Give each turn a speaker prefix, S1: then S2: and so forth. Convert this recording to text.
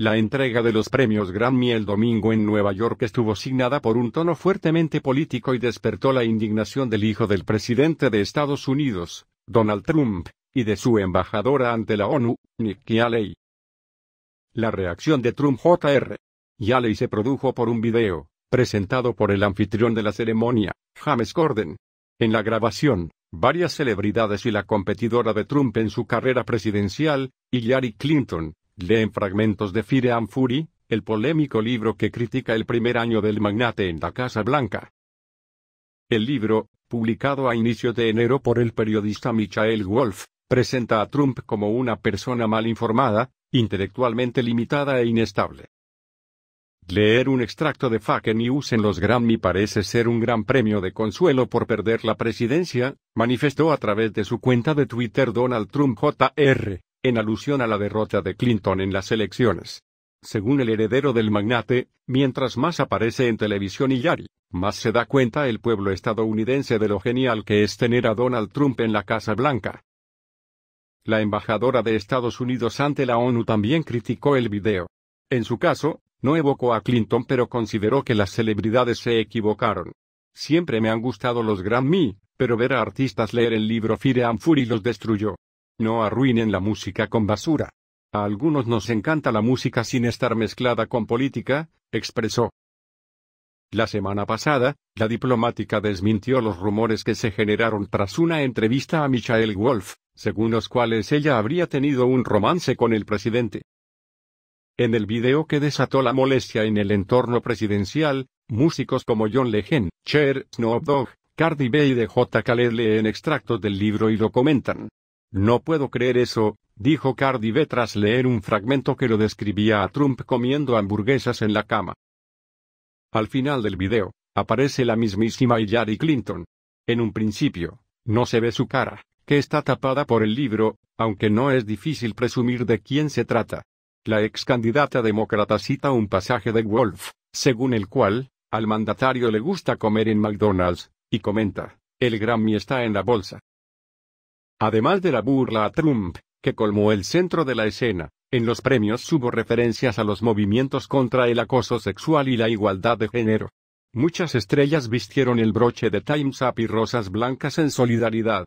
S1: La entrega de los premios Grammy el domingo en Nueva York estuvo signada por un tono fuertemente político y despertó la indignación del hijo del presidente de Estados Unidos, Donald Trump, y de su embajadora ante la ONU, Nikki Haley. La reacción de Trump Jr. y Haley se produjo por un video, presentado por el anfitrión de la ceremonia, James Gordon. En la grabación, varias celebridades y la competidora de Trump en su carrera presidencial, Hillary Clinton, Leen fragmentos de Fire and Fury, el polémico libro que critica el primer año del magnate en la Casa Blanca. El libro, publicado a inicio de enero por el periodista Michael Wolf, presenta a Trump como una persona mal informada, intelectualmente limitada e inestable. Leer un extracto de Fake News en los Grammy parece ser un gran premio de consuelo por perder la presidencia, manifestó a través de su cuenta de Twitter Donald Trump Jr en alusión a la derrota de Clinton en las elecciones. Según el heredero del magnate, mientras más aparece en televisión y Yari, más se da cuenta el pueblo estadounidense de lo genial que es tener a Donald Trump en la Casa Blanca. La embajadora de Estados Unidos ante la ONU también criticó el video. En su caso, no evocó a Clinton pero consideró que las celebridades se equivocaron. Siempre me han gustado los Grammy, pero ver a artistas leer el libro Fire and Fury los destruyó. No arruinen la música con basura. A algunos nos encanta la música sin estar mezclada con política, expresó. La semana pasada, la diplomática desmintió los rumores que se generaron tras una entrevista a Michael Wolf, según los cuales ella habría tenido un romance con el presidente. En el video que desató la molestia en el entorno presidencial, músicos como John Legend, Cher, Snoop Dogg, Cardi B y DJ Khaled leen extractos del libro y lo comentan. No puedo creer eso, dijo Cardi B tras leer un fragmento que lo describía a Trump comiendo hamburguesas en la cama. Al final del video, aparece la mismísima Hillary Clinton. En un principio, no se ve su cara, que está tapada por el libro, aunque no es difícil presumir de quién se trata. La ex candidata demócrata cita un pasaje de Wolf, según el cual, al mandatario le gusta comer en McDonald's, y comenta, el Grammy está en la bolsa. Además de la burla a Trump, que colmó el centro de la escena, en los premios hubo referencias a los movimientos contra el acoso sexual y la igualdad de género. Muchas estrellas vistieron el broche de Time's Up y rosas blancas en solidaridad.